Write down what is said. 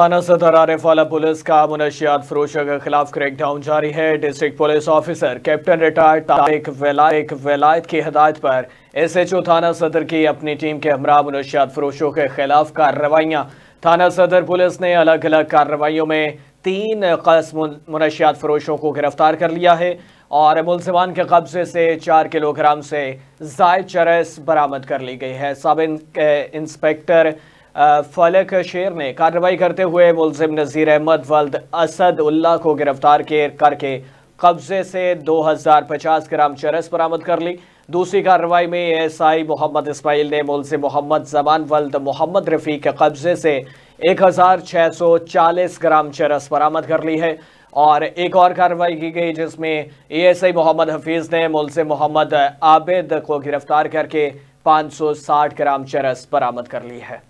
थाना सदर आरिफ वाला पुलिस का मुनशियात फरोशा के खिलाफ क्रैकडाउन जारी है district police officer captain retired Tariq वेलायक वेलायत की हदायत पर एसएचओ थाना सदर की अपनी टीम के हमरा मुनशियात फरोशों के खिलाफ कार्रवाइयाँ थाना सदर पुलिस ने अलग अलग कार्रवाइयों में तीन कस्म मुनशियात फरोशों को गिरफ्तार कर लिया है और मुलजमान के कब्जे से चार किलोग्राम से जायद चरस बरामद कर ली गई है सब इंस्पेक्टर फलक शेर ने कार्रवाई करते हुए मुलिम नज़ीर अहमद वल्द असद उल्ला को गिरफ्तार करके कब्जे से 2050 ग्राम चरस बरामद कर ली दूसरी कार्रवाई में आई मोहम्मद इसमाइल ने मुलिम मोहम्मद जमान वल्द मोहम्मद रफ़ी के कब्जे से 1640 ग्राम चरस बरामद कर ली है और एक और कार्रवाई की गई जिसमें एएसआई मोहम्मद हफीज़ ने मुलिम मोहम्मद आबिद को गिरफ्तार करके 560 ग्राम चरस बरामद कर ली है